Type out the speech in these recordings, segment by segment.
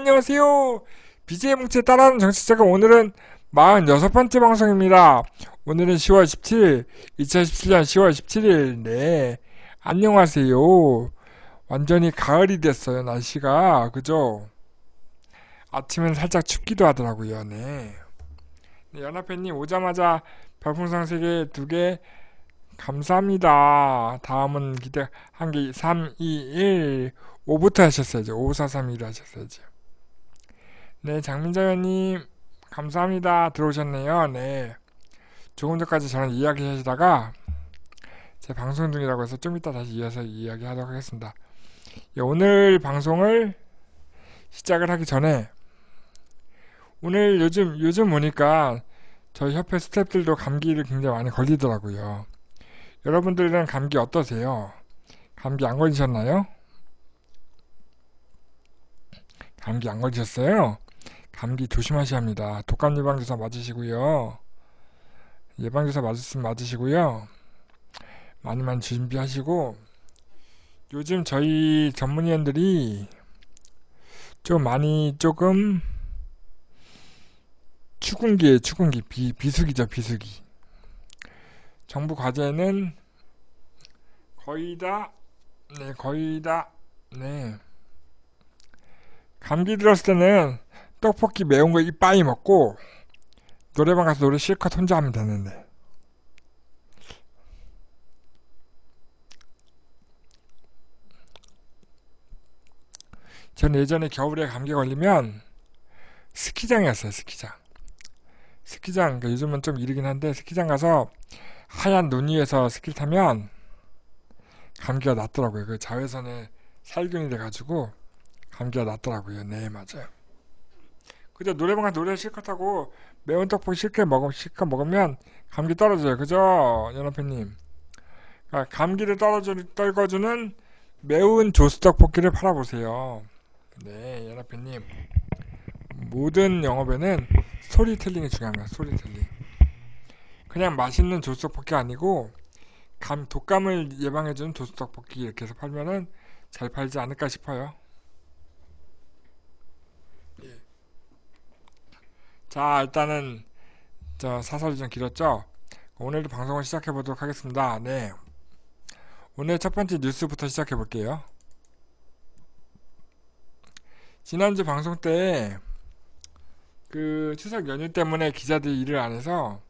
안녕하세요. BJ 뭉치에 따라하는 정치자가 오늘은 46번째 방송입니다. 오늘은 10월 17일, 2017년 10월 17일. 네. 안녕하세요. 완전히 가을이 됐어요. 날씨가. 그죠? 아침엔 살짝 춥기도 하더라고요. 네. 네 연합회님 오자마자 별풍선 3개, 2개 감사합니다. 다음은 기대 한개 3, 2, 1 5부터 하셨어야죠. 5, 4, 3, 1 하셨어야죠. 네, 장민자 연님 감사합니다. 들어오셨네요. 네. 조금 전까지 저는 이야기 하시다가 제 방송 중이라고 해서 좀 이따 다시 이어서 이야기하도록 하겠습니다. 예, 오늘 방송을 시작을 하기 전에 오늘 요즘 요즘 보니까 저희 협회 스태프들도 감기를 굉장히 많이 걸리더라고요. 여러분들은 감기 어떠세요? 감기 안 걸리셨나요? 감기 안 걸리셨어요? 감기 조심하셔야 합니다. 독감 예방주사 맞으시고요. 예방주사 맞으면 맞으시고요. 많이 많이 준비하시고 요즘 저희 전문의원들이 좀 많이 조금 추궁기에 추궁기 비, 비수기죠 비수기 정부 과제는 거의 다 네 거의 다네 감기 들었을 때는 떡볶이 매운 거 이빠이 먹고 노래방 가서 노래 실컷 혼자 하면 되는데 전 예전에 겨울에 감기 걸리면 스키장이었어요 스키장 스키장 그러니까 요즘은 좀 이르긴 한데 스키장 가서 하얀 눈 위에서 스키 를 타면 감기가 낫더라고요그 자외선에 살균이 돼가지고 감기가 낫더라고요네 맞아요 그죠? 노래방 가 노래 실컷 하고 매운 떡볶이 실컷, 먹음, 실컷 먹으면 감기 떨어져요. 그죠? 연합회님. 아, 감기를 떨어져, 떨궈주는 매운 조수 떡볶이를 팔아보세요. 네, 연합회님. 모든 영업에는 스토리텔링이 중요합니다. 스토리텔링. 그냥 맛있는 조수 떡볶이 아니고 감, 독감을 예방해주는 조수 떡볶이 이렇게 해서 팔면은 잘 팔지 않을까 싶어요. 자 일단은 저 사설이 좀 길었죠 오늘도 방송을 시작해 보도록 하겠습니다 네 오늘 첫 번째 뉴스부터 시작해 볼게요 지난주 방송 때 그 추석 연휴 때문에 기자들이 일을 안 해서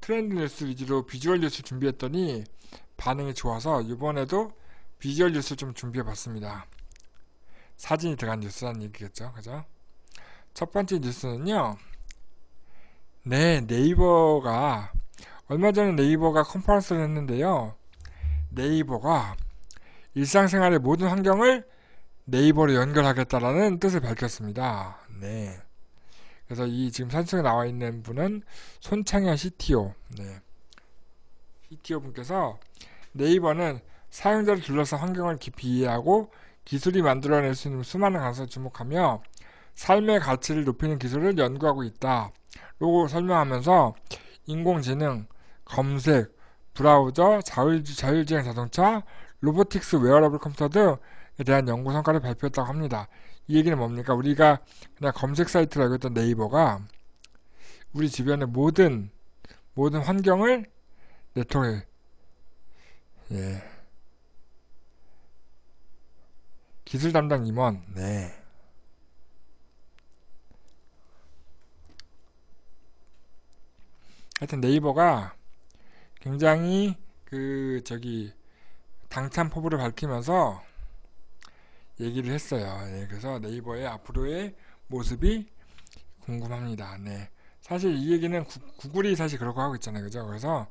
트렌드 뉴스 위주로 비주얼 뉴스 준비했더니 반응이 좋아서 이번에도 비주얼 뉴스 좀 준비해 봤습니다 사진이 들어간 뉴스라는 얘기겠죠 그죠 첫 번째 뉴스는요. 네, 네이버가 얼마 전에 네이버가 컨퍼런스를 했는데요. 네이버가 일상생활의 모든 환경을 네이버로 연결하겠다라는 뜻을 밝혔습니다. 네. 그래서 이 지금 산책에 나와 있는 분은 손창현 CTO. 네. CTO 분께서 네이버는 사용자를 둘러싼 환경을 깊이 이해하고 기술이 만들어낼 수 있는 수많은 가능성을 주목하며 삶의 가치를 높이는 기술을 연구하고 있다. 라고 설명하면서 인공지능, 검색, 브라우저, 자율주, 행 자동차, 로보틱스 웨어러블 컴퓨터 등에 대한 연구 성과를 발표했다고 합니다. 이 얘기는 뭡니까? 우리가 그냥 검색 사이트라고했던 네이버가 우리 주변의 모든 모든 환경을 네트워크 예. 기술 담당 임원 네. 하여튼 네이버가 굉장히 그 저기 당찬 포부를 밝히면서 얘기를 했어요. 네, 그래서 네이버의 앞으로의 모습이 궁금합니다. 네. 사실 이 얘기는 구, 구글이 사실 그러고 하고 있잖아요. 그죠? 그래서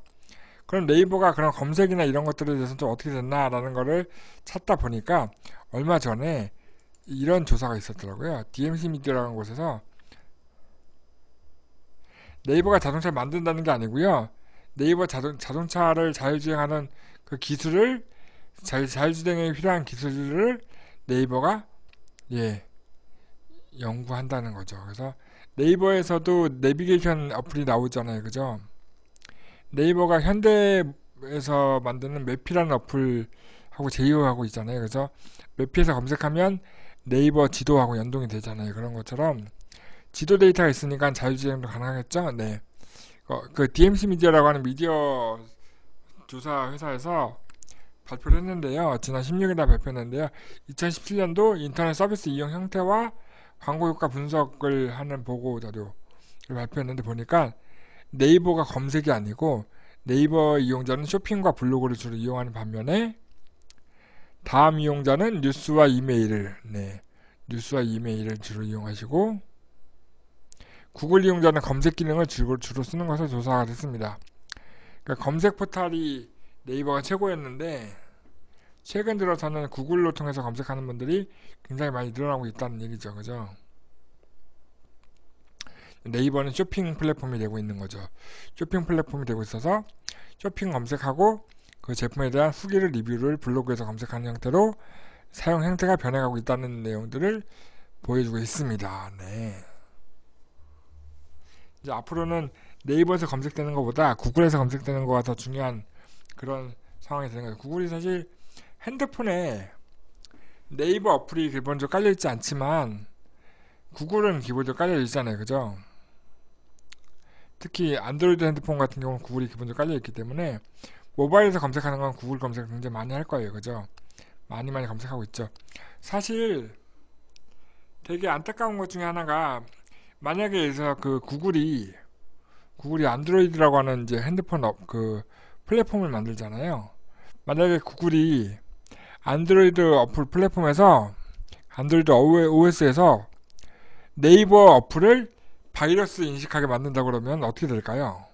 그럼 네이버가 그런 검색이나 이런 것들에 대해서 는좀 어떻게 됐나라는 거를 찾다 보니까 얼마 전에 이런 조사가 있었더라고요. DMC 미디어라는 곳에서 네이버가 자동차를 만든다는 게 아니고요. 네이버 자동, 자동차를 자율주행하는 그 기술을 자율, 자율주행에 필요한 기술을 네이버가 예 연구한다는 거죠. 그래서 네이버에서도 내비게이션 어플이 나오잖아요. 그죠? 네이버가 현대에서 만드는 맵피라는 어플하고 제휴하고 있잖아요. 그래서 맵피에서 검색하면 네이버 지도하고 연동이 되잖아요. 그런 것처럼 지도 데이터가 있으니까 자유진행도 가능하겠죠? 네. 어, 그 DMC 미디어라고 하는 미디어 조사 회사에서 발표를 했는데요. 지난 16일에 발표했는데요. 2017년도 인터넷 서비스 이용 형태와 광고 효과 분석을 하는 보고 자료를 발표했는데 보니까 네이버가 검색이 아니고 네이버 이용자는 쇼핑과 블로그를 주로 이용하는 반면에 다음 이용자는 뉴스와 이메일을 네 뉴스와 이메일을 주로 이용하시고 구글 이용자는 검색 기능을 주로, 주로 쓰는 것을 조사가 됐습니다. 그러니까 검색 포탈이 네이버가 최고였는데 최근 들어서는 구글로 통해서 검색하는 분들이 굉장히 많이 늘어나고 있다는 얘기죠. 그죠? 네이버는 쇼핑 플랫폼이 되고 있는 거죠. 쇼핑 플랫폼이 되고 있어서 쇼핑 검색하고 그 제품에 대한 후기를 리뷰를 블로그에서 검색하는 형태로 사용 행태가 변해가고 있다는 내용들을 보여주고 있습니다. 네. 이제 앞으로는 네이버에서 검색되는 것보다 구글에서 검색되는 것가더 중요한 그런 상황이 되는 거예요. 구글이 사실 핸드폰에 네이버 어플이 기본적으로 깔려있지 않지만 구글은 기본적으로 깔려있잖아요. 그죠? 특히 안드로이드 핸드폰 같은 경우는 구글이 기본적으로 깔려있기 때문에 모바일에서 검색하는 건 구글 검색 굉장히 많이 할 거예요. 그죠? 많이 많이 검색하고 있죠. 사실 되게 안타까운 것 중에 하나가 만약에 그래그 구글이 구글이 안드로이드라고 하는 이제 핸드폰 업, 그 플랫폼을 만들잖아요. 만약에 구글이 안드로이드 어플 플랫폼에서 안드로이드 OS에서 네이버 어플을 바이러스 인식하게 만든다 그러면 어떻게 될까요?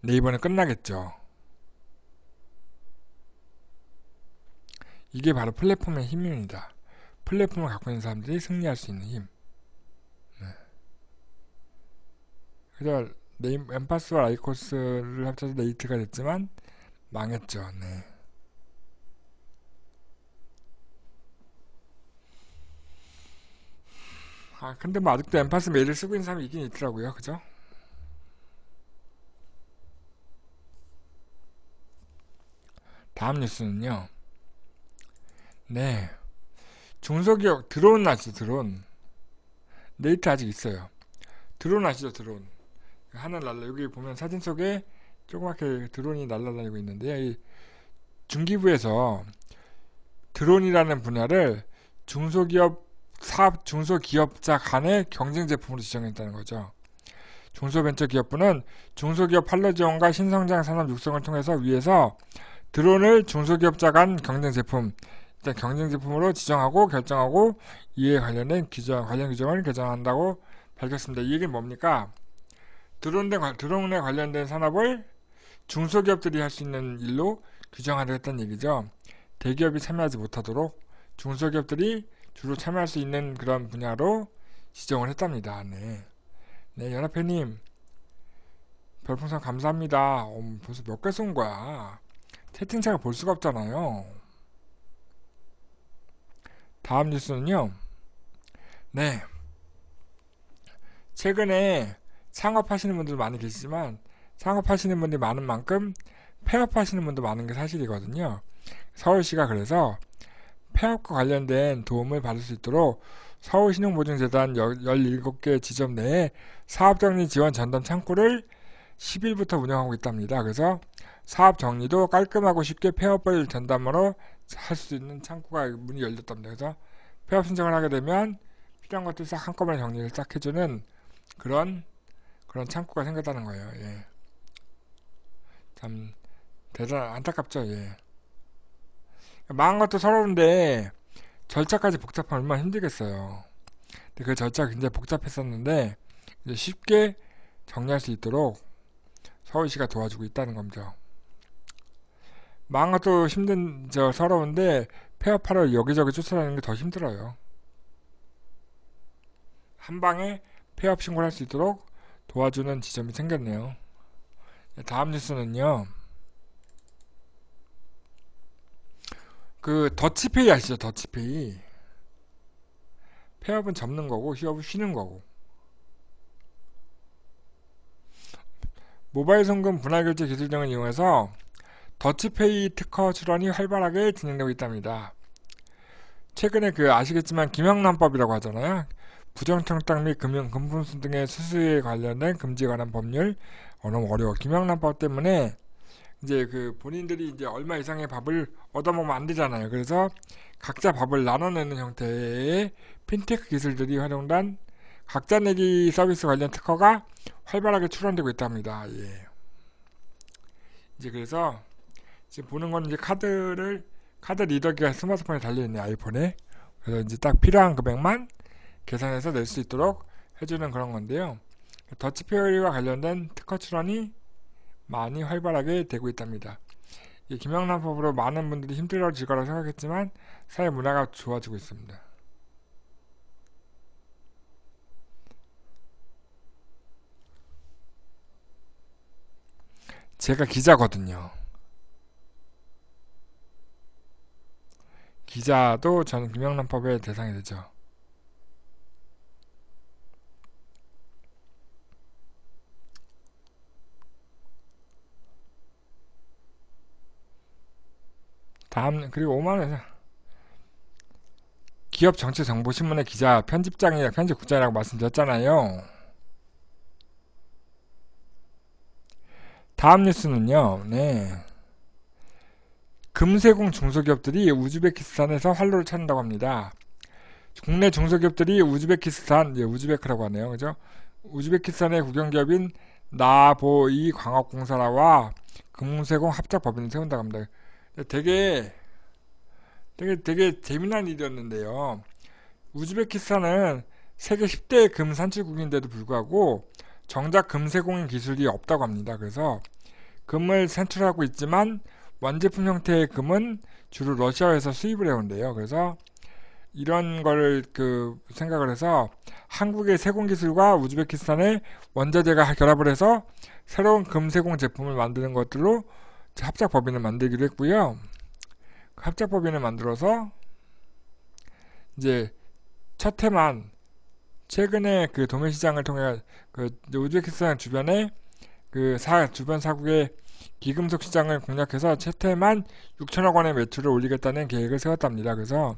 네이버는 끝나겠죠. 이게 바로 플랫폼의 힘입니다. 플랫폼을 갖고 있는 사람들이 승리할 수 있는 힘. 네. 그래서 네임 엠파스와 아이코스를 합쳐서 네이트가 됐지만 망했죠. 네. 아 근데 뭐 아직도 엠파스 메일을 쓰고 있는 사람이 있긴 있더라고요. 그죠? 다음 뉴스는요. 네. 중소기업 드론 아시죠 드론 네이트 아직 있어요 드론 아시죠 드론 하늘 날라 여기 보면 사진 속에 조그맣게 드론이 날라다니고 있는데 이 중기부에서 드론이라는 분야를 중소기업 사업 중소기업자 간의 경쟁 제품으로 지정했다는 거죠. 중소벤처기업부는 중소기업 판로 지원과 신성장 산업 육성을 통해서 위에서 드론을 중소기업자 간 경쟁 제품 일단 경쟁 제품으로 지정하고 결정하고 이에 관련된 규정, 관련 규정을 개정한다고 밝혔습니다. 이 얘기는 뭡니까? 드론에, 드론에 관련된 산업을 중소기업들이 할 수 있는 일로 규정하려 했던 얘기죠. 대기업이 참여하지 못하도록 중소기업들이 주로 참여할 수 있는 그런 분야로 지정을 했답니다. 네. 네, 연합회님. 별풍선 감사합니다. 어, 벌써 몇 개 쏜 거야. 채팅창을 볼 수가 없잖아요. 다음 뉴스는요. 네. 최근에 창업하시는 분들 많이 계시지만 창업하시는 분들이 많은 만큼 폐업하시는 분도 많은 게 사실이거든요. 서울시가 그래서 폐업과 관련된 도움을 받을 수 있도록 서울신용보증재단 17개 지점 내에 사업정리 지원 전담 창구를 10일부터 운영하고 있답니다. 그래서 사업정리도 깔끔하고 쉽게 폐업을 전담으로 할수 있는 창구가 문이 열렸답니다. 그래서 폐업 신청을 하게 되면 필요한 것들 싹 한꺼번에 정리를 싹 해주는 그런 그런 창구가 생겼다는 거예요. 예. 참 대단 안타깝죠. 예. 망한 것도 서러운데 절차까지 복잡하면 얼마나 힘들겠어요. 근데 그 절차 굉장히 복잡했었는데 이제 쉽게 정리할 수 있도록 서울시가 도와주고 있다는 겁니다. 망가도 힘든 저 서러운데 폐업하러 여기저기 쫓아다니는 게 더 힘들어요. 한 방에 폐업 신고를 할 수 있도록 도와주는 지점이 생겼네요. 네, 다음 뉴스는요. 그 더치페이 아시죠? 더치페이. 폐업은 접는 거고 휴업은 쉬는 거고. 모바일 송금 분할 결제 기술 등을 이용해서 더치페이 특허 출원이 활발하게 진행되고 있답니다. 최근에 그 아시겠지만 김영란법이라고 하잖아요. 부정청탁 및 금융, 금품수 등의 수수에 관련된 금지 관한 법률 어, 너무 뭐 어려워. 김영란법 때문에 이제 그 본인들이 이제 얼마 이상의 밥을 얻어먹으면 안 되잖아요. 그래서 각자 밥을 나눠내는 형태의 핀테크 기술들이 활용된 각자 내기 서비스 관련 특허가 활발하게 출원되고 있답니다. 예. 이제 그래서 지금 보는 건 이제 카드를 카드 리더기가 스마트폰에 달려있는 아이폰에 그래서 이제 딱 필요한 금액만 계산해서 낼 수 있도록 해주는 그런 건데요. 더치페어리와 관련된 특허 출원이 많이 활발하게 되고 있답니다. 이 김영란법으로 많은 분들이 힘들어질 거라 생각했지만 사회 문화가 좋아지고 있습니다. 제가 기자거든요. 기자도 전 김영란법의 대상이 되죠. 다음 그리고 5만원 기업 정치 정보 신문의 기자 편집장이나 편집국장이라고 말씀드렸잖아요. 다음 뉴스는요. 네. 금세공 중소기업들이 우즈베키스탄에서 활로를 찾는다고 합니다. 국내 중소기업들이 우즈베키스탄, 예, 우즈베크라고 하네요. 그죠? 우즈베키스탄의 국영기업인 나보이 광업공사라와 금세공 합작법인을 세운다고 합니다. 되게, 되게, 되게 재미난 일이었는데요. 우즈베키스탄은 세계 10대 금 산출국인데도 불구하고 정작 금세공 기술이 없다고 합니다. 그래서 금을 산출하고 있지만 완제품 형태의 금은 주로 러시아에서 수입을 해온대요. 그래서 이런 거를 그 생각을 해서 한국의 세공 기술과 우즈베키스탄의 원자재가 결합을 해서 새로운 금 세공 제품을 만드는 것들로 합작 법인을 만들기로 했고요. 합작 법인을 만들어서 이제 첫 해만 최근에 그 도매 시장을 통해 그 우즈베키스탄 주변에 그 사, 주변 사국에 비금속 시장을 공략해서 채태만 6천억 원의 매출을 올리겠다는 계획을 세웠답니다. 그래서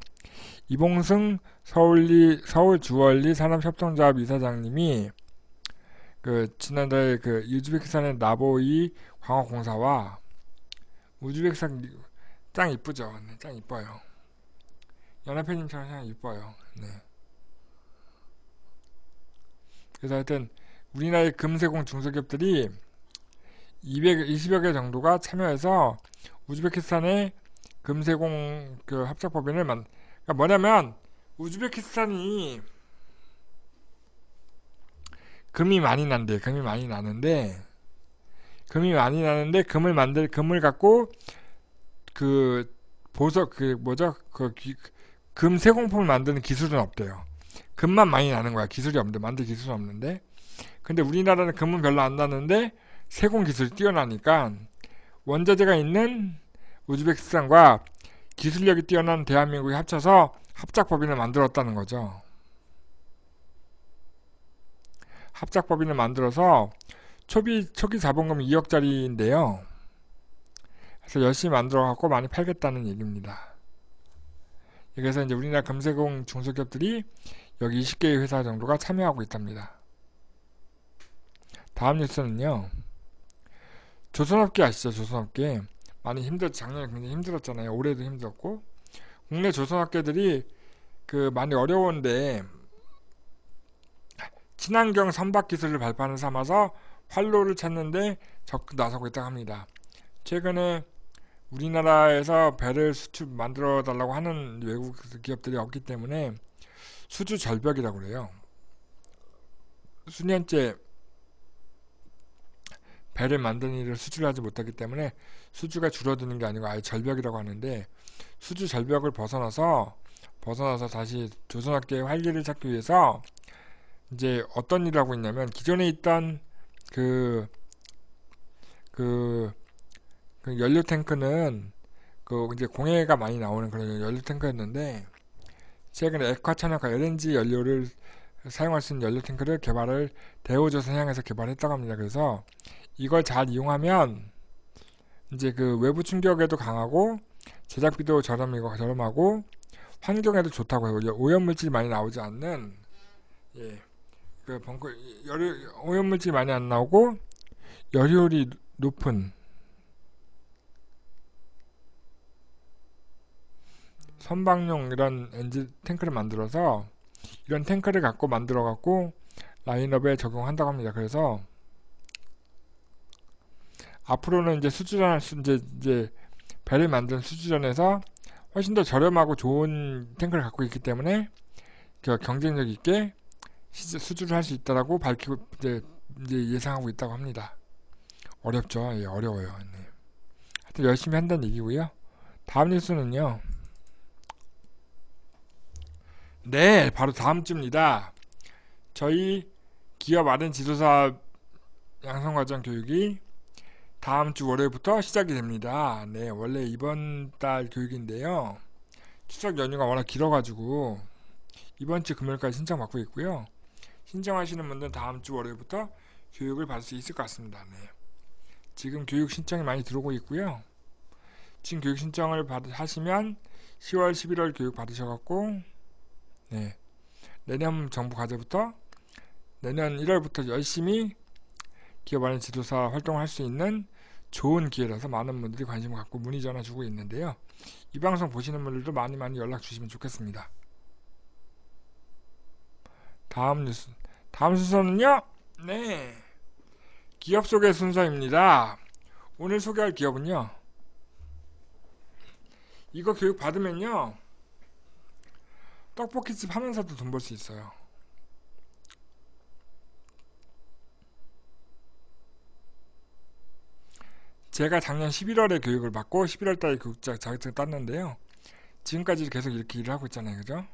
이봉승 서울리 서울 주얼리 산업협동조합 이사장님이 그 지난달 그우즈베키스의 나보이 광화공사와 우즈베키스탄 짱 이쁘죠? 네, 짱 이뻐요. 연합회님처럼 짱 이뻐요. 네. 그래서 하여튼 우리나라의 금세공 중소기업들이 220여 개 정도가 참여해서 우즈베키스탄의 금세공 그 합작법인을 만 그러니까 뭐냐면 우즈베키스탄이 금이 많이 난대 금이 많이 나는데 금이 많이 나는데 금을 만들 금을 갖고 그 보석 그 뭐죠 그 금세공품을 만드는 기술은 없대요 금만 많이 나는 거야 기술이 없는데 만들 기술은 없는데 근데 우리나라는 금은 별로 안 나는데 세공 기술이 뛰어나니까 원자재가 있는 우즈베키스탄과 기술력이 뛰어난 대한민국이 합쳐서 합작법인을 만들었다는 거죠. 합작법인을 만들어서 초기, 초기 자본금 2억짜리인데요. 그래서 열심히 만들어갖고 많이 팔겠다는 얘기입니다. 여기서 이제 우리나라 금세공 중소기업들이 여기 20개의 회사 정도가 참여하고 있답니다. 다음 뉴스는요. 조선업계 아시죠? 조선업계 많이 힘들 작년에 굉장히 힘들었잖아요. 올해도 힘들었고 국내 조선업계들이 그 많이 어려운데 친환경 선박 기술을 발판을 삼아서 활로를 찾는데 적극 나서고 있다고 합니다. 최근에 우리나라에서 배를 수출 만들어 달라고 하는 외국 기업들이 없기 때문에 수주 절벽이라고 그래요. 수년째 배를 만드는 일을 수주를 하지 못하기 때문에 수주가 줄어드는 게 아니고 아예 절벽이라고 하는데 수주 절벽을 벗어나서 벗어나서 다시 조선학교의 활기를 찾기 위해서 이제 어떤 일을 하고 있냐면 기존에 있던 그, 그, 그 연료 탱크는 그 이제 공해가 많이 나오는 그런 연료 탱크였는데 최근에 액화 천연과 LNG 연료를 사용할 수 있는 연료 탱크를 개발을 대우조선향에서 개발했다고 합니다. 그래서 이걸 잘 이용하면 이제 그 외부 충격에도 강하고 제작비도 저렴이고 저렴하고 환경에도 좋다고 해요. 오염물질이 많이 나오지 않는 예. 그 벙커 열이 오염물질이 많이 안 나오고 열효율이 높은 선방용 이런 엔진 탱크를 만들어서 이런 탱크를 갖고 만들어 갖고 라인업에 적용한다고 합니다. 그래서 앞으로는 이제 수주란 이제 이제 배를 만든 수주전에서 훨씬 더 저렴하고 좋은 탱크를 갖고 있기 때문에 경쟁력 있게 수주를 할 수 있다라고 밝히고 이제, 이제 예상하고 있다고 합니다. 어렵죠. 예, 어려워요. 네. 하여튼 열심히 한다는 얘기고요. 다음 뉴스는요. 네, 바로 다음 주입니다. 저희 기업 아는 지도사 양성과정 교육이 다음 주 월요일부터 시작이 됩니다. 네, 원래 이번 달 교육인데요. 추석 연휴가 워낙 길어가지고 이번 주 금요일까지 신청 받고 있고요. 신청하시는 분들은 다음 주 월요일부터 교육을 받을 수 있을 것 같습니다. 네. 지금 교육 신청이 많이 들어오고 있고요. 지금 교육 신청을 받, 하시면 10월, 11월 교육 받으셔갖고 네. 내년 정부 과제부터 내년 1월부터 열심히 기업 안에 지도사 활동할 수 있는 좋은 기회라서 많은 분들이 관심을 갖고 문의 전화 주고 있는데요. 이 방송 보시는 분들도 많이 많이 연락 주시면 좋겠습니다. 다음 뉴스, 다음 순서는요? 네. 기업 소개 순서입니다. 오늘 소개할 기업은요. 이거 교육 받으면요. 떡볶이집 하면서도 돈 벌 수 있어요. 제가 작년 11월에 교육을 받고 11월 달에 교육자 자격증을 땄는데요. 지금까지 계속 이렇게 일을 하고 있잖아요. 그죠?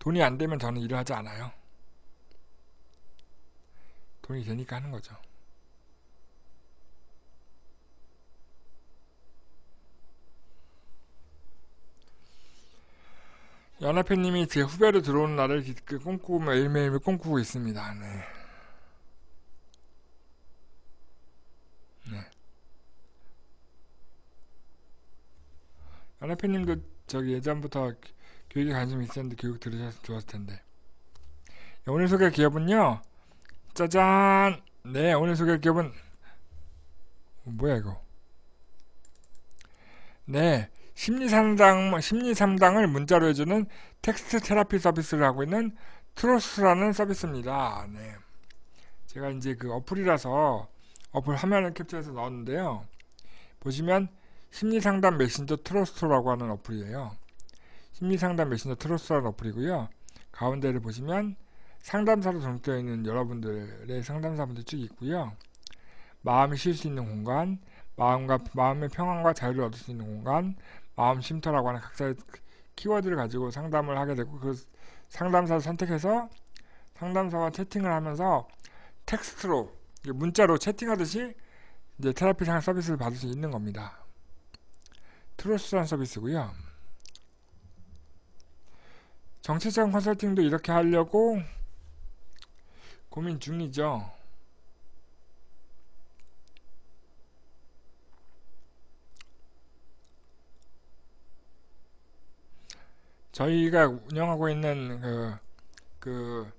돈이 안 되면 저는 일을 하지 않아요. 돈이 되니까 하는 거죠. 연합회님이 제 후배로 들어오는 날을 그 꿈꾸며 일매일 꿈꾸고 있습니다. 네. 하나님님도 저기 예전부터 교육에 관심이 있었는데 교육 들으셔서 좋았을 텐데. 오늘 소개할 기업은요. 짜잔! 네, 오늘 소개할 기업은 뭐야 이거? 네, 심리상담, 심리상담을 문자로 해주는 텍스트 테라피 서비스를 하고 있는 트로스라는 서비스입니다. 네. 제가 이제 그 어플이라서 어플 화면을 캡처해서 넣었는데요. 보시면 심리상담 메신저 트러스트라고 하는 어플이에요. 심리상담 메신저 트러스트라는 어플이고요. 가운데를 보시면 상담사로 등록 있는 여러분들의 상담사분들 쭉 있고요. 마음이 쉴 수 있는 공간, 마음과 마음의 평안과 자유를 얻을 수 있는 공간, 마음 쉼터라고 하는 각자의 키워드를 가지고 상담을 하게 되고 그 상담사를 선택해서 상담사와 채팅을 하면서 텍스트로 문자로 채팅하듯이 이제 테라피 상 서비스를 받을 수 있는 겁니다. 트러스란 서비스고요. 정체성 컨설팅도 이렇게 하려고 고민 중이죠. 저희가 운영하고 있는 그, 그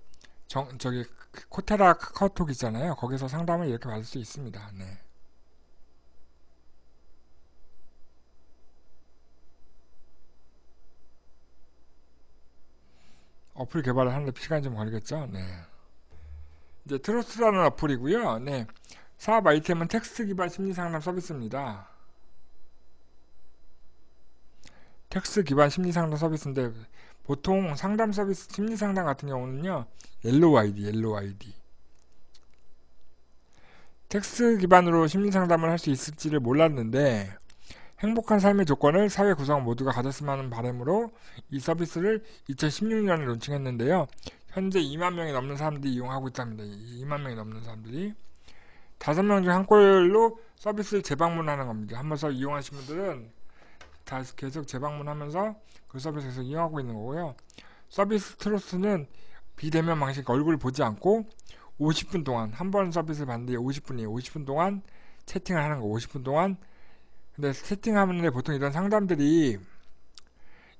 정, 저기 그 코테라 카카오톡 있잖아요. 거기서 상담을 이렇게 받을 수 있습니다. 네. 어플 개발을 하는데 시간이 좀 걸리겠죠. 네. 이제 트로스라는 어플이고요. 네. 사업 아이템은 텍스트 기반 심리 상담 서비스입니다. 텍스트 기반 심리 상담 서비스인데 보통 상담 서비스 심리 상담 같은 경우는요. 옐로우 아이디, 옐로우 아이디. 텍스트 기반으로 심리 상담을 할 수 있을지를 몰랐는데 행복한 삶의 조건을 사회 구성 모두가 가졌으면 하는 바람으로 이 서비스를 2016년에 론칭했는데요. 현재 2만 명이 넘는 사람들이 이용하고 있답니다. 2만 명이 넘는 사람들이 다섯 명 중한 꼴로 서비스를 재방문하는 겁니다. 한번서 이용하신 분들은 다시 계속 재방문하면서 그 서비스에서 이용하고 있는 거고요. 서비스 트러스는 비대면 방식 얼굴 을 보지 않고 50분 동안 한 번 서비스를 받는데 50분이에요. 50분 동안 채팅을 하는 거 50분 동안 근데 세팅하면은 보통 이런 상담들이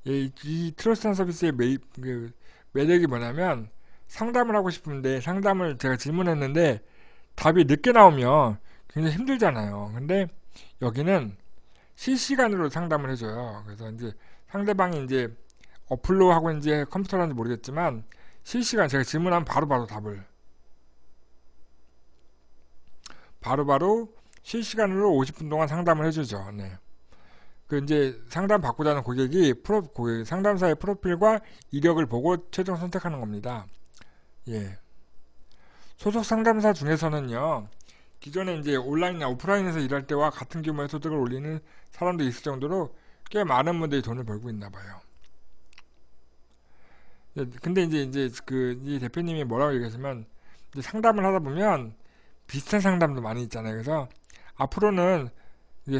이, 이 트러스한 서비스의 매그 매력이 뭐냐면 상담을 하고 싶은데 상담을 제가 질문했는데 답이 늦게 나오면 굉장히 힘들잖아요. 근데 여기는 실시간으로 상담을 해줘요. 그래서 이제 상대방이 이제 어플로 하고 이제 컴퓨터로 하는지 모르겠지만 실시간 제가 질문하면 바로바로 바로 답을 바로바로 바로 실시간으로 50분 동안 상담을 해주죠. 네. 그 이제 상담 받고자 는 고객이 프로, 고객, 그 상담사의 프로필과 이력을 보고 최종 선택하는 겁니다. 예. 소속 상담사 중에서는요. 기존에 이제 온라인이나 오프라인에서 일할 때와 같은 규모의 소득을 올리는 사람도 있을 정도로 꽤 많은 분들이 돈을 벌고 있나 봐요. 예, 근데 이제 이제 그이 대표님이 뭐라고 얘기했으면 상담을 하다 보면 비슷한 상담도 많이 있잖아요. 그래서 앞으로는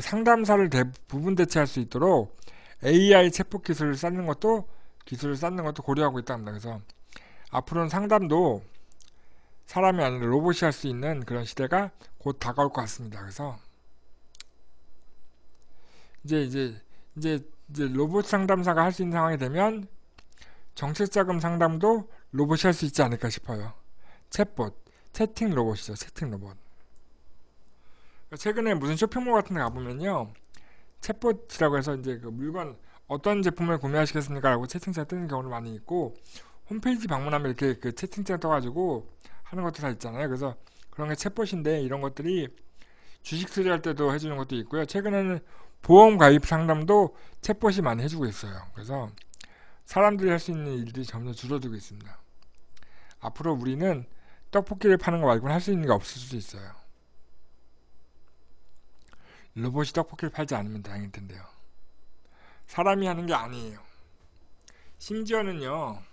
상담사를 대부분 대체할 수 있도록 AI 체포 기술을 쌓는 것도 기술을 쌓는 것도 고려하고 있다 합니다. 그래서 앞으로는 상담도 사람이 아니라 로봇이 할 수 있는 그런 시대가 곧 다가올 것 같습니다. 그래서 이제 이제 이제 이제 로봇 상담사가 할 수 있는 상황이 되면 정책자금 상담도 로봇이 할 수 있지 않을까 싶어요. 챗봇, 채팅 로봇이죠. 채팅 로봇. 그러니까 최근에 무슨 쇼핑몰 같은 데 가보면요. 챗봇이라고 해서 이제 그 물건 어떤 제품을 구매하시겠습니까? 라고 채팅창 뜨는 경우도 많이 있고 홈페이지 방문하면 이렇게 그 채팅창 떠가지고 하는 것도 다 있잖아요. 그래서 그런 게 챗봇인데 이런 것들이 주식 투자할 때도 해주는 것도 있고요. 최근에는 보험 가입 상담도 챗봇이 많이 해주고 있어요. 그래서 사람들이 할 수 있는 일들이 점점 줄어들고 있습니다. 앞으로 우리는 떡볶이를 파는 거 말고는 할 수 있는 게 없을 수도 있어요. 로봇이 떡볶이를 팔지 않으면 다행일 텐데요. 사람이 하는 게 아니에요. 심지어는요.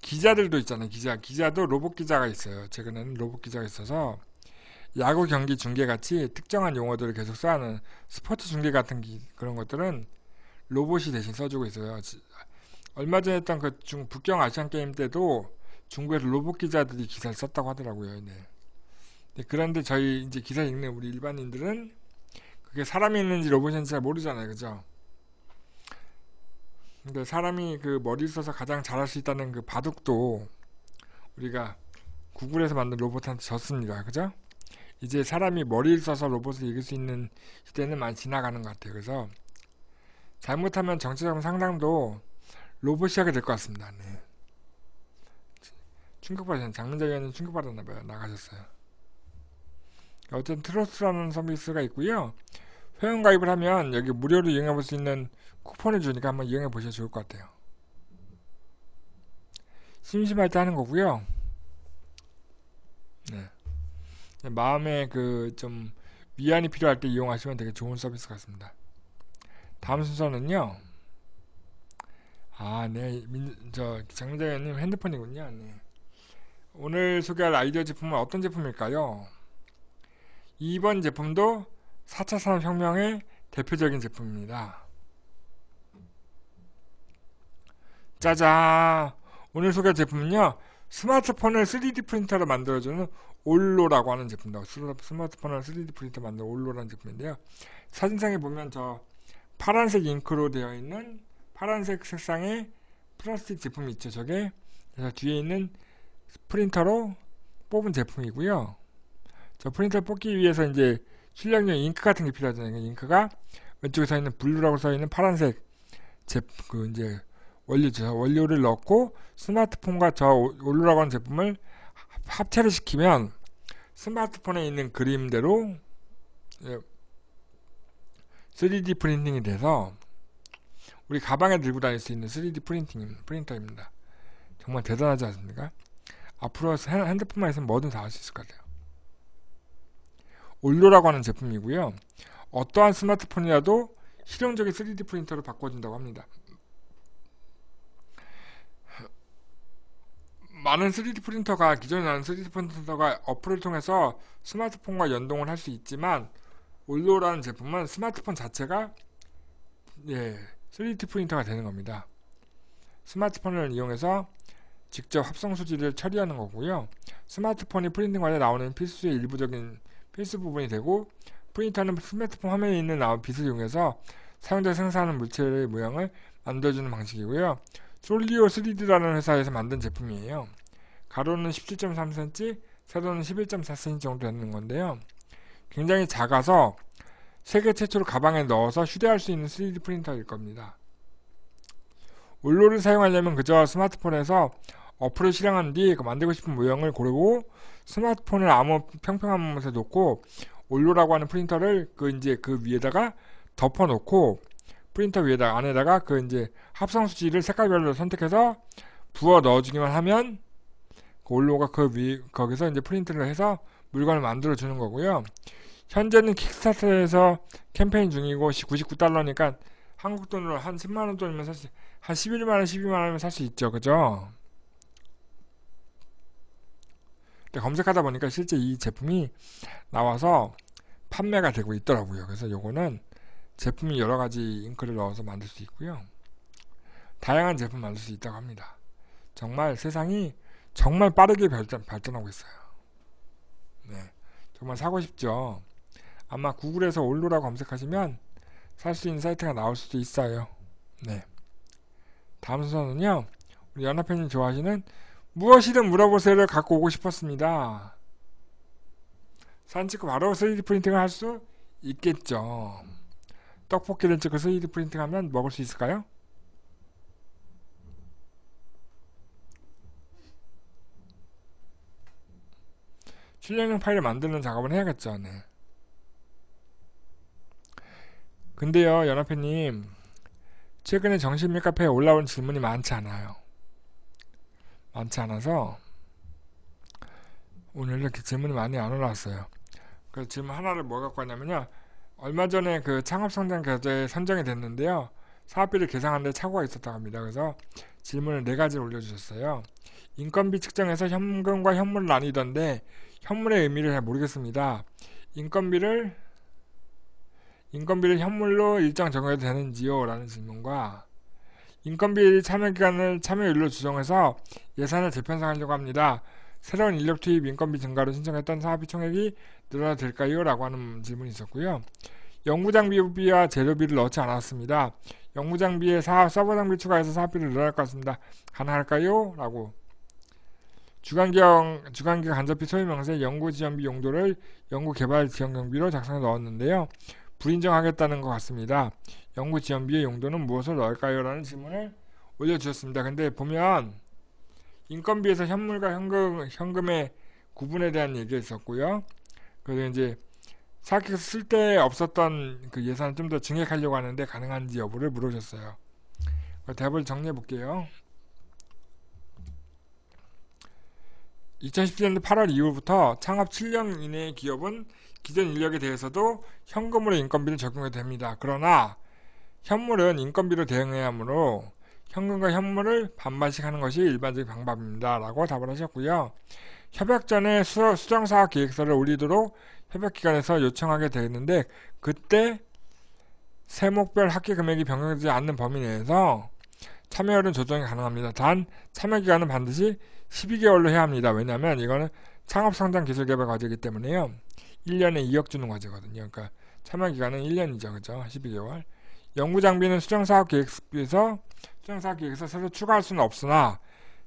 기자들도 있잖아요. 기자 기자도 로봇 기자가 있어요. 최근에는 로봇 기자가 있어서 야구 경기 중계 같이 특정한 용어들을 계속 써하는 스포츠 중계 같은 기, 그런 것들은 로봇이 대신 써주고 있어요. 얼마 전에 했던 그 중 북경 아시안 게임 때도 중국에서 로봇 기자들이 기사를 썼다고 하더라고요. 네. 네 그런데 저희 이제 기사 읽는 우리 일반인들은 그게 사람이 있는지 로봇인지 잘 모르잖아요. 그죠? 근데 사람이 그 머리 써서 가장 잘할 수 있다는 그 바둑도 우리가 구글에서 만든 로봇한테 졌습니다. 그죠? 이제 사람이 머리를 써서 로봇을 이길 수 있는 시대는 많이 지나가는 것 같아요. 그래서 잘못하면 정치적 상담도 로봇이 하게 될 것 같습니다. 네. 충격받은 장르적인 충격받았나봐요. 나가셨어요. 그러니까 어쨌든 트로스라는 서비스가 있고요. 회원가입을 하면 여기 무료로 이용해볼 수 있는 쿠폰을 주니까 한번 이용해보셔도 좋을 것 같아요. 심심할 때 하는 거고요. 네. 네 마음에 그좀 위안이 필요할 때 이용하시면 되게 좋은 서비스 같습니다. 다음 순서는요. 아, 네. 민, 저 장민자 의님 핸드폰이군요. 네. 오늘 소개할 아이디어 제품은 어떤 제품일까요? 이번 제품도 4차 산업혁명의 대표적인 제품입니다. 짜잔! 오늘 소개할 제품은요. 스마트폰을 3D 프린터로 만들어주는 올로라고 하는 제품입니다. 스마트폰을 3D 프린터 만든 올로라는 제품인데요. 사진상에 보면 저 파란색 잉크로 되어 있는 파란색 색상의 플라스틱 제품이 있죠. 저게 그래서 뒤에 있는 프린터로 뽑은 제품이고요. 저 프린터 뽑기 위해서 이제 실력용 잉크 같은 게 필요하잖아요. 그러니까 잉크가 왼쪽에 써 있는 블루라고 써 있는 파란색 제, 그 이제 원료 죠 원료를 넣고 스마트폰과 저 올루라고 하는 제품을 합체를 시키면 스마트폰에 있는 그림대로 3D 예, 프린팅이 돼서 우리 가방에 들고 다닐 수 있는 3D 프린팅 프린터입니다. 정말 대단하지 않습니까? 앞으로 핸드폰만 있으면 뭐든 다 할 수 있을 것 같아요. 올로라고 하는 제품이고요. 어떠한 스마트폰이라도 실용적인 3D 프린터로 바꿔준다고 합니다. 많은 3D 프린터가 기존에 나온 3D 프린터가 어플을 통해서 스마트폰과 연동을 할 수 있지만 올로라는 제품은 스마트폰 자체가 예, 3D 프린터가 되는 겁니다. 스마트폰을 이용해서 직접 합성 수지를 처리하는 거고요. 스마트폰이 프린팅 관련 나오는 필수의 일부적인 필수 부분이 되고 프린터는 스마트폰 화면에 있는 아웃핏을 이용해서 사용자 생산하는 물체의 모양을 만들어주는 방식이고요. 솔리오 3D라는 회사에서 만든 제품이에요. 가로는 17.3cm, 세로는 11.4cm 정도 되는 건데요. 굉장히 작아서 세계 최초로 가방에 넣어서 휴대할 수 있는 3D 프린터일 겁니다. 원로를 사용하려면 그저 스마트폰에서 어플을 실행한 뒤 그 만들고 싶은 모형을 고르고 스마트폰을 아무 평평한 곳에 놓고 올로라고 하는 프린터를 그 이제 그 위에다가 덮어 놓고 프린터 위에다 가 안에다가 그 이제 합성 수지를 색깔별로 선택해서 부어 넣어주기만 하면 그 올로가 그 위 거기서 이제 프린트를 해서 물건을 만들어 주는 거고요. 현재는 킥스타트에서 캠페인 중이고 99달러니까 한국 돈으로 한 10만 원 돈이면 사실 한 11만 원, 12만 원이면 살 수 있죠, 그죠? 검색하다 보니까 실제 이 제품이 나와서 판매가 되고 있더라고요. 그래서 요거는 제품이 여러 가지 잉크를 넣어서 만들 수 있고요. 다양한 제품 만들 수 있다고 합니다. 정말 세상이 정말 빠르게 발전, 발전하고 있어요. 네. 정말 사고 싶죠. 아마 구글에서 올로라 검색하시면 살 수 있는 사이트가 나올 수도 있어요. 네. 다음 순서는요. 우리 연합회님 좋아하시는 무엇이든 물어보세요를 갖고 오고 싶었습니다. 산책 바로 3D 프린팅을 할 수 있겠죠. 떡볶이를 찍고 3D 프린팅하면 먹을 수 있을까요? 출력용 파일을 만드는 작업을 해야겠죠. 네. 근데요, 연합회님. 최근에 정신미 카페에 올라온 질문이 많지 않아요. 많지 않아서 오늘 이렇게 질문이 많이 안 올라왔어요. 그래서 질문 하나를 뭐 갖고 왔냐면요. 얼마 전에 그 창업성장 계좌에 선정이 됐는데요. 사업비를 계산하는데 착오가 있었다고 합니다. 그래서 질문을 네 가지를 올려주셨어요. 인건비 측정에서 현금과 현물 나뉘던데 현물의 의미를 잘 모르겠습니다. 인건비를 인건비를 현물로 일정 정해도 되는지요? 라는 질문과 인건비 참여 기간을 참여율로 조정해서 예산을 재편성하려고 합니다. 새로운 인력 투입 인건비 증가로 신청했던 사업비 총액이 늘어날까요? 라고 하는 질문이 있었고요. 연구장비와 재료비를 넣지 않았습니다. 연구장비에 사업, 서버 장비 추가해서 사업비를 늘어날 것 같습니다. 가능할까요? 라고 주간경, 주간기 간접비 소유명세 연구지원비 용도를 연구개발지원경비로 작성해 넣었는데요. 불인정하겠다는 것 같습니다. 연구 지원비의 용도는 무엇을 넣을까요? 라는 질문을 올려주셨습니다. 근데 보면 인건비에서 현물과 현금, 현금의 구분에 대한 얘기가 있었고요. 그래서 이제 사학에서 쓸데 없었던 그 예산을 좀 더 증액하려고 하는데 가능한지 여부를 물으셨어요. 대답을 정리해 볼게요. 2017년 8월 이후부터 창업 7년 이내의 기업은 기존 인력에 대해서도 현금으로 인건비를 적용해도 됩니다. 그러나 현물은 인건비로 대응해야 하므로 현금과 현물을 반반씩 하는 것이 일반적인 방법입니다. 라고 답을 하셨고요. 협약 전에 수, 정사업 계획서를 올리도록 협약기관에서 요청하게 되는데 그때 세목별 학기 금액이 변경되지 않는 범위 내에서 참여율은 조정이 가능합니다. 단 참여기간은 반드시 12개월로 해야 합니다. 왜냐하면 이거는 창업성장기술개발 과제이기 때문에요. 1년에 2억 주는 과제거든요. 그러니까 참여기간은 1년이죠. 그죠? 12개월. 연구장비는 수정사업계획에서 수정사업계획에서 새로 추가할 수는 없으나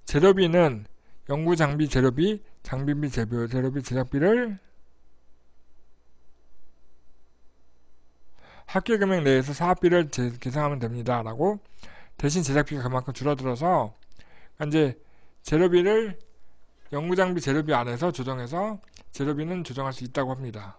재료비는 연구장비 재료비, 장비비 재료, 재료비 제작비를 학기 금액 내에서 사업비를 제, 계상하면 됩니다. 라고 대신 제작비가 그만큼 줄어들어서 그러니까 이제 재료비를 연구장비 재료비 안에서 조정해서 재료비는 조정할 수 있다고 합니다.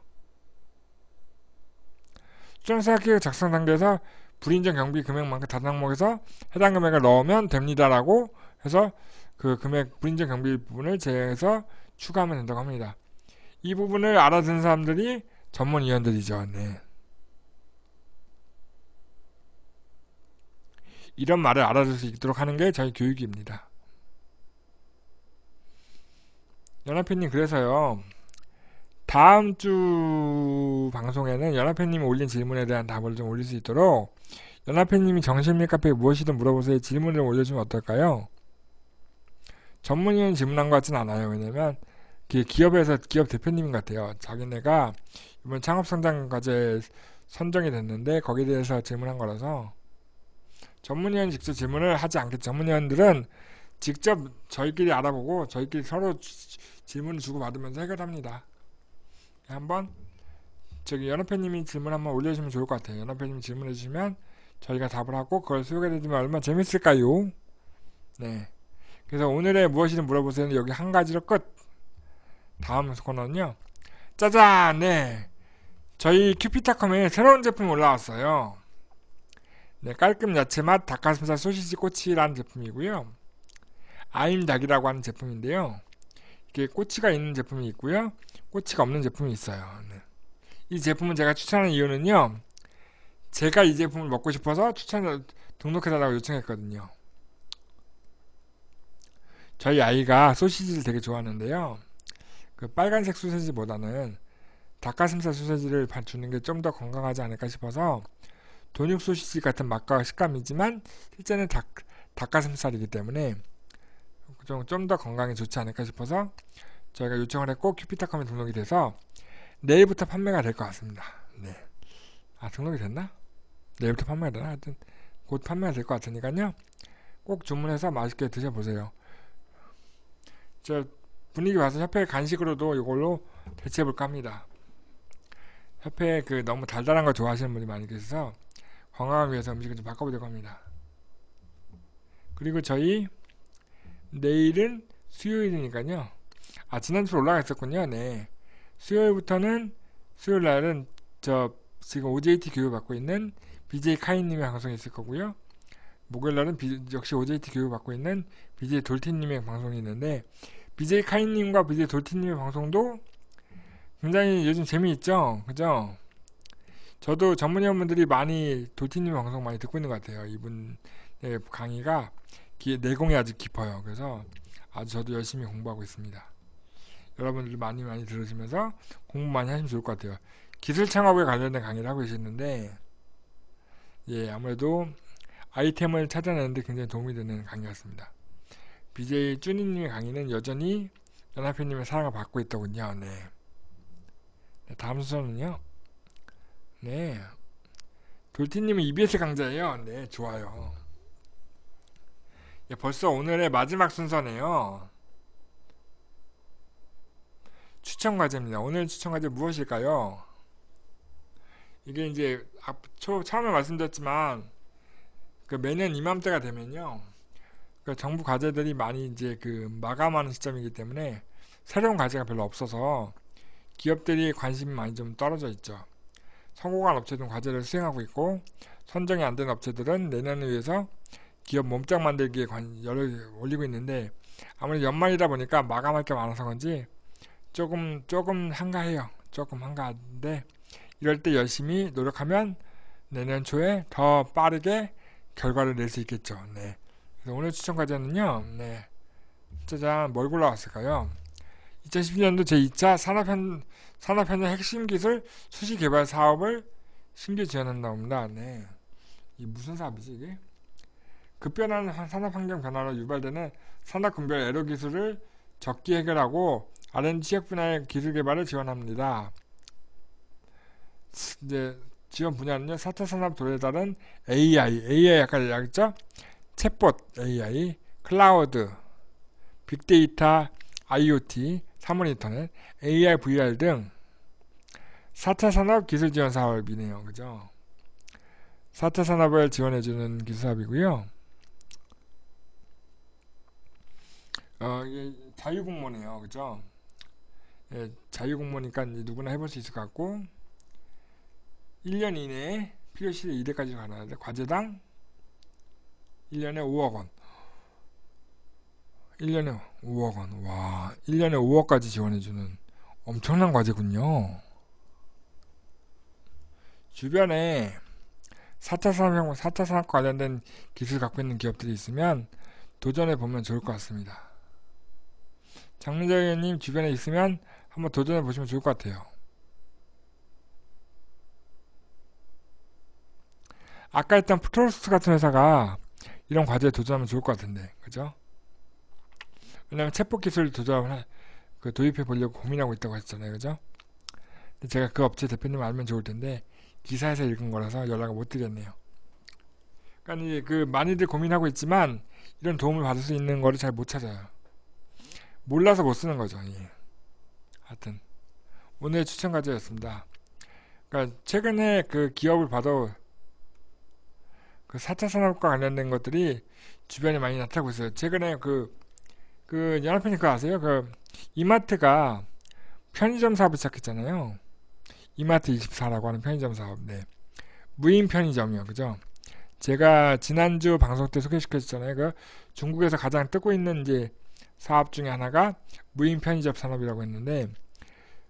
수정사학계획 작성 단계에서 불인정 경비 금액만큼 다른 항목에서 해당 금액을 넣으면 됩니다라고 해서 그 금액 불인정 경비 부분을 제외해서 추가하면 된다고 합니다. 이 부분을 알아듣는 사람들이 전문위원들이죠. 네. 이런 말을 알아들 수 있도록 하는 게 저희 교육입니다. 연합회님 그래서요. 다음 주 방송에는 연합회님이 올린 질문에 대한 답을 좀 올릴 수 있도록 연합회님이 정신미 카페에 무엇이든 물어보세요 질문을 올려주면 어떨까요? 전문의원 질문한 것 같진 않아요. 왜냐면 기업에서 기업 대표님 같아요. 자기네가 이번 창업성장 과제 선정이 됐는데 거기에 대해서 질문한 거라서 전문위원 직접 질문을 하지 않겠죠. 전문위원들은 직접 저희끼리 알아보고 저희끼리 서로 질문을 주고받으면서 해결합니다. 한번 저기 연어팬님이 질문 한번 올려주시면 좋을 것 같아요. 연어팬님 질문해 주시면 저희가 답을 하고 그걸 소개해드리면 얼마나 재밌을까요? 네. 그래서 오늘의 무엇이든 물어보세요 여기 한 가지로 끝. 다음 코너는요. 짜잔! 네. 저희 큐피타컴에 새로운 제품이 올라왔어요. 네, 깔끔 야채맛 닭가슴살 소시지 꼬치라는 제품이고요. 아임닭이라고 하는 제품인데요. 이게 꼬치가 있는 제품이 있고요. 꼬치가 없는 제품이 있어요. 네. 이 제품은 제가 추천하는 이유는요. 제가 이 제품을 먹고 싶어서 추천 등록해달라고 요청했거든요. 저희 아이가 소시지를 되게 좋아하는데요. 그 빨간색 소시지보다는 닭가슴살 소시지를 주는 게 좀 더 건강하지 않을까 싶어서 돈육 소시지 같은 맛과 식감이지만 실제는 닭, 닭가슴살이기 때문에 좀더 건강에 좋지 않을까 싶어서 저희가 요청을 했고 큐피타컴에 등록이 돼서 내일부터 판매가 될 것 같습니다. 네. 아 등록이 됐나? 내일부터 판매가 되나? 하여튼 곧 판매가 될 것 같으니까요. 꼭 주문해서 맛있게 드셔보세요. 저 분위기 봐서 협회 간식으로도 이걸로 대체해볼까 합니다. 협회에 그 너무 달달한 거 좋아하시는 분이 많이 계셔서 건강을 위해서 음식을 좀 바꿔보려고 합니다. 그리고 저희 내일은 수요일이니까요. 아, 지난주 올라가 있었군요. 네. 수요일부터는 수요일 날은 저 지금 OJT 교육받고 있는 BJ 카이님의 방송이 있을 거고요. 목요일 날은 비, 역시 OJT 교육받고 있는 BJ 돌티님의 방송이 있는데 BJ 카이님과 BJ 돌티님의 방송도 굉장히 요즘 재미있죠? 그죠? 저도 전문의원분들이 많이 돌티님 의 방송 많이 듣고 있는 것 같아요. 이분 의 강의가 내공이 아주 깊어요. 그래서 아주 저도 열심히 공부하고 있습니다. 여러분들 많이 많이 들으시면서 공부 많이 하시면 좋을 것 같아요. 기술 창업에 관련된 강의를 하고 계시는데 예 아무래도 아이템을 찾아내는데 굉장히 도움이 되는 강의였습니다. BJ 쭈니님의 강의는 여전히 연합회님의 사랑을 받고 있더군요. 네. 네 다음 순서는요. 네. 돌티님은 EBS 강좌예요. 네, 좋아요. 예, 벌써 오늘의 마지막 순서네요. 추천 과제입니다. 오늘 추천 과제 무엇일까요? 이게 이제 초, 처음에 말씀드렸지만 그 매년 이맘때가 되면요. 그 정부 과제들이 많이 이제 그 마감하는 시점이기 때문에 새로운 과제가 별로 없어서 기업들이 관심이 많이 좀 떨어져 있죠. 성공한 업체들은 과제를 수행하고 있고 선정이 안 된 업체들은 내년을 위해서 기업 몸짱 만들기에 관, 열을 올리고 있는데 아무래도 연말이다 보니까 마감할 게 많아서 그런지 조금 조금 한가해요. 조금 한가한데 이럴 때 열심히 노력하면 내년 초에 더 빠르게 결과를 낼 수 있겠죠. 네. 그래서 오늘 추천 과제는요. 네. 짜잔 뭘 골라왔을까요? 2 0 1 2년도 제2차 산업현, 산업현장 핵심 기술 수시 개발 사업을 신규 지원한다옵니다. 네. 이 무슨 사업이지 이게? 급변한 산업 환경 변화로 유발되는 산업 분별 에러 기술을 적기 해결하고 R&D 지역 분야의 기술 개발을 지원합니다. 이제 지원 분야는요. 4차 산업 도래에 따른 AI, AI 아까 얘기했죠? 챗봇 AI, 클라우드, 빅데이터, IoT, 사물 인터넷, AI, VR 등 4차 산업 기술 지원 사업이네요. 그죠? 4차 산업을 지원해주는 기술 사업이고요. 어, 이게 자유공무원이에요 그죠? 예, 자유공무원이니까 누구나 해볼 수 있을 것 같고 1년 이내에 필요시대 2대까지 가능한데 과제당 1년에 5억원 1년에 5억원 와 1년에 5억까지 지원해주는 엄청난 과제군요 주변에 4차 산업혁명, 4차 산업 관련된 기술 갖고 있는 기업들이 있으면 도전해 보면 좋을 것 같습니다 장미자민원님 주변에 있으면 한번 도전해 보시면 좋을 것 같아요. 아까 했던 프로스트 같은 회사가 이런 과제에 도전하면 좋을 것 같은데, 그죠? 왜냐면 체포 기술 도전 그 도입해 보려고 고민하고 있다고 했잖아요 그죠? 근데 제가 그 업체 대표님 알면 좋을 텐데 기사에서 읽은 거라서 연락을 못 드렸네요. 그러니까 그 많이들 고민하고 있지만 이런 도움을 받을 수 있는 거를 잘 못 찾아요. 몰라서 못 쓰는 거죠. 예. 하여튼 오늘 추천 과제였습니다. 그러니까 최근에 그 기업을 봐도 그 4차 산업과 관련된 것들이 주변에 많이 나타나고 있어요. 최근에 그, 그, 연합회님 그거 아세요? 그, 이마트가 편의점 사업을 시작했잖아요. 이마트24라고 하는 편의점 사업. 네. 무인 편의점이요. 그죠? 제가 지난주 방송 때 소개시켰잖아요. 그 중국에서 가장 뜨고 있는 이제 사업 중에 하나가 무인 편의점 산업이라고 했는데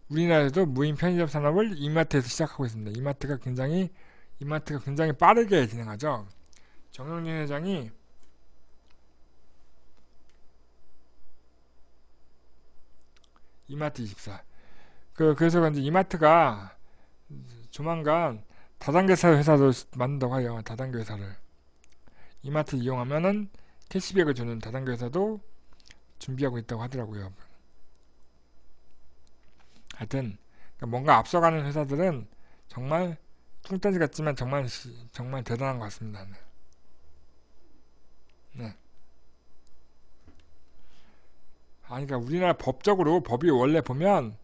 우리나라에도 무인 편의점 산업을 이마트에서 시작하고 있습니다. 이마트가 굉장히 이마트가 굉장히 빠르게 진행하죠. 정영진 회장이 이마트 24. 그 그래서 그런 이마트가 조만간 다단계사 회사도 만든다고 해요. 다단계 회사를 이마트 이용하면은 캐시백을 주는 다단계 회사도 준비하고 있다고 하더라고요. 하여튼 그러니까 뭔가 앞서가는 회사들은 정말 뚱딴지 같지만 정말 정말 대단한 것 같습니다. 네. 아니 그러니까 우리나라 법적으로 법이 원래 보면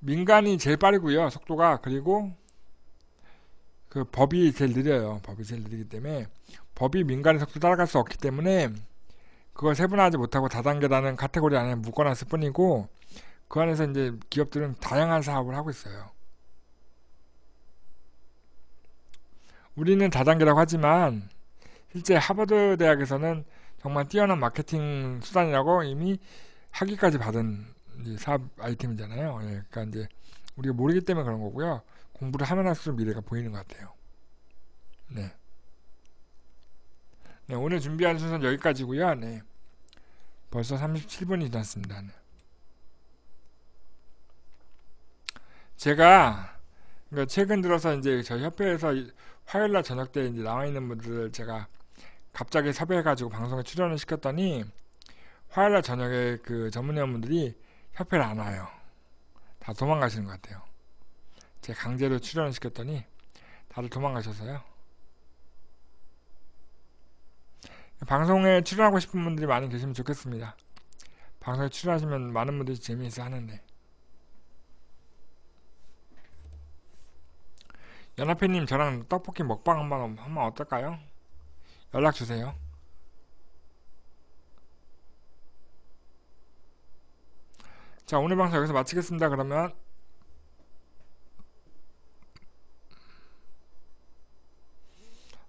민간이 제일 빠르고요 속도가 그리고 그 법이 제일 느려요 법이 제일 느리기 때문에 법이 민간의 속도 따라갈 수 없기 때문에 그걸 세분화하지 못하고 다단계라는 카테고리 안에 묶어놨을 뿐이고 그 안에서 이제 기업들은 다양한 사업을 하고 있어요. 우리는 다단계라고 하지만 실제 하버드 대학에서는 정말 뛰어난 마케팅 수단이라고 이미 학위까지 받은 사업 아이템이잖아요. 예, 그러니까 이제 우리가 모르기 때문에 그런 거고요. 공부를 하면 할수록 미래가 보이는 것 같아요. 네. 네, 오늘 준비한 순서는 여기까지고요. 네. 벌써 37분이 지났습니다. 네. 제가 최근 들어서 이제 저희 협회에서 화요일 날 저녁 때 이제 나와 있는 분들 제가 갑자기 섭외해가지고 방송에 출연을 시켰더니 화요일 날 저녁에 그 전문위원분들이 협회를 안 와요. 다 도망가시는 것 같아요. 제 강제로 출연을 시켰더니 다들 도망가셔서요. 방송에 출연하고 싶은 분들이 많이 계시면 좋겠습니다. 방송에 출연하시면 많은 분들이 재미있어 하는데. 연합회님 저랑 떡볶이 먹방 한번 한 번 어떨까요? 연락 주세요. 자 오늘 방송 여기서 마치겠습니다. 그러면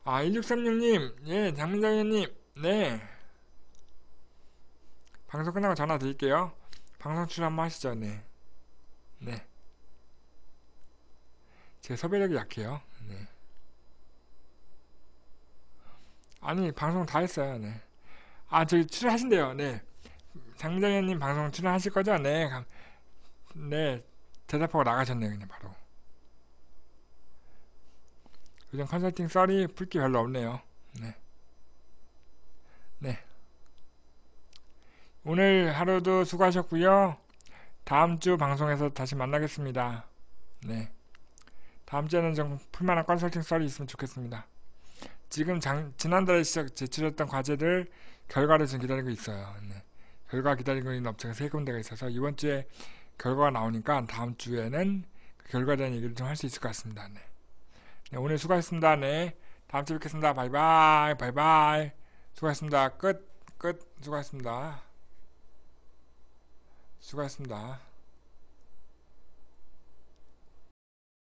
아 1636님 예 장민장 회님 네. 방송 끝나고 전화 드릴게요. 방송 출연 한번 하시죠. 네. 네. 제 섭외력이 약해요. 네. 아니, 방송 다 했어요. 네. 아, 저기 출연하신대요. 네. 장장현님 방송 출연하실 거죠? 네. 네. 대답하고 나가셨네요. 그냥 바로. 요즘 컨설팅 썰이 풀기 별로 없네요. 네. 네. 오늘 하루도 수고하셨고요. 다음 주 방송에서 다시 만나겠습니다. 네. 다음 주에는 좀 풀만한 컨설팅 썰이 있으면 좋겠습니다. 지금 장, 지난달에 시작 제출했던 과제들 결과를 지금 기다리고 있어요. 네. 결과 기다리고 있는 업체가 세 군데가 있어서 이번 주에 결과가 나오니까 다음 주에는 그 결과에 대한 얘기를 좀 할 수 있을 것 같습니다. 네. 네, 오늘 수고하셨습니다. 네. 다음 주에 뵙겠습니다. 바이바이. 바이바이. 수고하셨습니다. 끝, 끝, 수고하셨습니다. 수고하셨습니다.